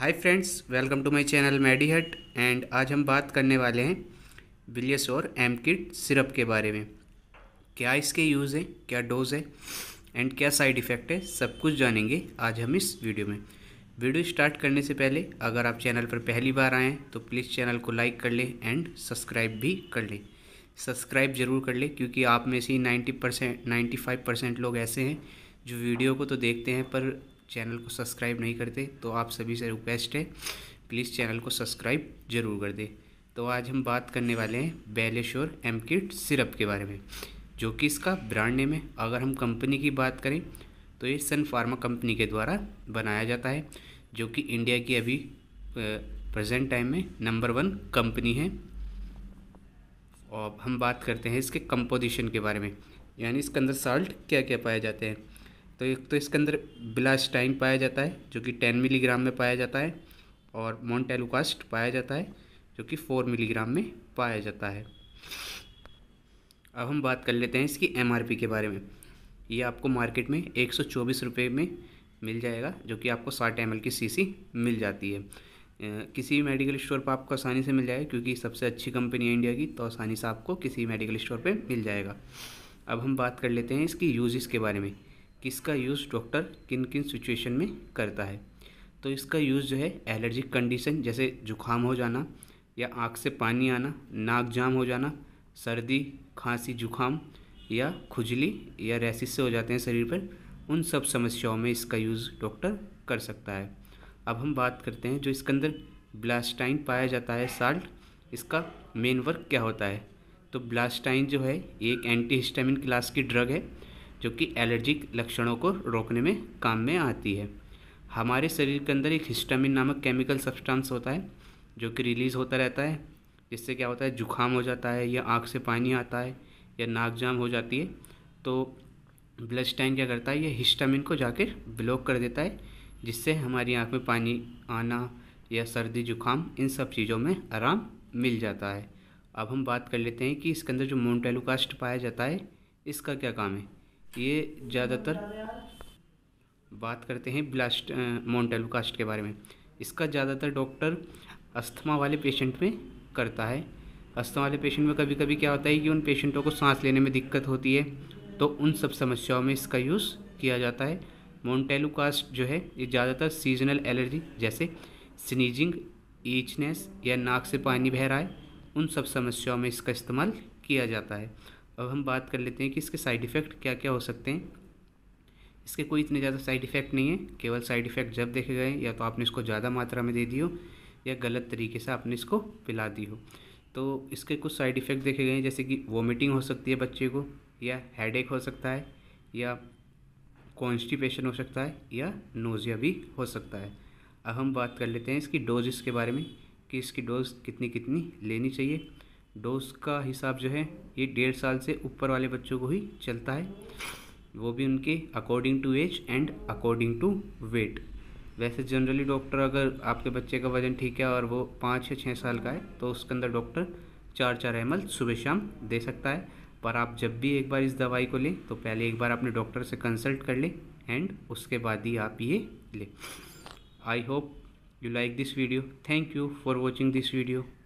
hi friends welcome to my channel Medi Hut and आज हम बात करने वाले हैं बिलियस और एम किट सिरप के बारे में क्या इसके यूज़ हैं क्या डोज है एंड क्या साइड इफ़ेक्ट है सब कुछ जानेंगे आज हम इस वीडियो में वीडियो स्टार्ट करने से पहले अगर आप चैनल पर पहली बार आएँ तो प्लीज़ चैनल को लाइक कर लें एंड सब्सक्राइब भी कर लें सब्सक्राइब ज़रूर कर लें क्योंकि आप में से ही ninety percent ninety five percent लोग ऐसे हैं जो वीडियो को तो देखते हैं पर चैनल को सब्सक्राइब नहीं करते तो आप सभी से रिक्वेस्ट है प्लीज़ चैनल को सब्सक्राइब जरूर कर दें तो आज हम बात करने वाले हैं बेलेश्योर एम किट सिरप के बारे में जो कि इसका ब्रांड नेम है अगर हम कंपनी की बात करें तो ये सन फार्मा कंपनी के द्वारा बनाया जाता है जो कि इंडिया की अभी प्रेजेंट टाइम में नंबर वन कंपनी है और हम बात करते हैं इसके कंपोजिशन के बारे में यानी इसके अंदर साल्ट क्या क्या पाए जाते हैं तो एक तो इसके अंदर ब्लास्टाइन पाया जाता है जो कि टेन मिलीग्राम में पाया जाता है और एलोकास्ट पाया जाता है जो कि फोर मिलीग्राम में पाया जाता है अब हम बात कर लेते हैं इसकी एम के बारे में ये आपको मार्केट में एक सौ में मिल जाएगा जो कि आपको साठ एम की सी मिल जाती है किसी भी मेडिकल स्टोर पर आपको आसानी से मिल जाएगा क्योंकि सबसे अच्छी कंपनी है इंडिया की तो आसानी से आपको किसी मेडिकल स्टोर पर मिल जाएगा अब हम बात कर लेते हैं इसकी यूजेस के बारे में किसका यूज़ डॉक्टर किन किन सिचुएशन में करता है तो इसका यूज़ जो है एलर्जिक कंडीशन जैसे जुखाम हो जाना या आँख से पानी आना नाक जाम हो जाना सर्दी खांसी जुखाम या खुजली या रैसिस से हो जाते हैं शरीर पर उन सब समस्याओं में इसका यूज़ डॉक्टर कर सकता है अब हम बात करते हैं जो इसके अंदर ब्लास्टाइन पाया जाता है साल्ट इसका मेन वर्क क्या होता है तो ब्लास्टाइन जो है एक एंटी हिस्टामिन क्लास की ड्रग है जो कि एलर्जिक लक्षणों को रोकने में काम में आती है हमारे शरीर के अंदर एक हिस्टामिन नामक केमिकल सब्सटेंस होता है जो कि रिलीज़ होता रहता है जिससे क्या होता है जुखाम हो जाता है या आँख से पानी आता है या नाक जाम हो जाती है तो ब्लड स्टैंड क्या करता है ये हिस्टामिन को जाकर ब्लॉक कर देता है जिससे हमारी आँख में पानी आना या सर्दी जुखाम इन सब चीज़ों में आराम मिल जाता है अब हम बात कर लेते हैं कि इसके अंदर जो मोन्टेलोकास्ट पाया जाता है इसका क्या काम है ये ज़्यादातर बात करते हैं ब्लास्ट मोन्टेलुकास्ट के बारे में इसका ज़्यादातर डॉक्टर अस्थमा वाले पेशेंट में करता है अस्थमा वाले पेशेंट में कभी कभी क्या होता है कि उन पेशेंटों को सांस लेने में दिक्कत होती है तो उन सब समस्याओं में इसका यूज़ किया जाता है मोन्टेलुकास्ट जो है ये ज़्यादातर सीजनल एलर्जी जैसे स्नीजिंग ईचनेस या नाक से पानी बह रहा है उन सब समस्याओं में इसका इस्तेमाल किया जाता है अब हम बात कर लेते हैं कि इसके साइड इफ़ेक्ट क्या क्या हो सकते हैं इसके कोई इतने ज़्यादा साइड इफ़ेक्ट नहीं है केवल साइड इफ़ेक्ट जब देखे गए या तो आपने इसको ज़्यादा मात्रा में दे दी हो या गलत तरीके से आपने इसको पिला दी हो तो इसके कुछ साइड इफ़ेक्ट देखे गए हैं जैसे कि वोमिटिंग हो सकती है बच्चे को या हेड हो सकता है या कॉन्स्टिपेशन हो सकता है या नोज़िया भी हो सकता है अब हम बात कर लेते हैं इसकी डोज़ के बारे में कि इसकी डोज कितनी कितनी लेनी चाहिए डोज का हिसाब जो है ये डेढ़ साल से ऊपर वाले बच्चों को ही चलता है वो भी उनके according to age and according to weight वैसे जनरली डॉक्टर अगर आपके बच्चे का वज़न ठीक है और वो पाँच या छः साल का है तो उसके अंदर डॉक्टर चार चार एम सुबह शाम दे सकता है पर आप जब भी एक बार इस दवाई को लें तो पहले एक बार अपने डॉक्टर से कंसल्ट कर लें एंड उसके बाद ही आप ये लें I hope you like this video thank you for watching this video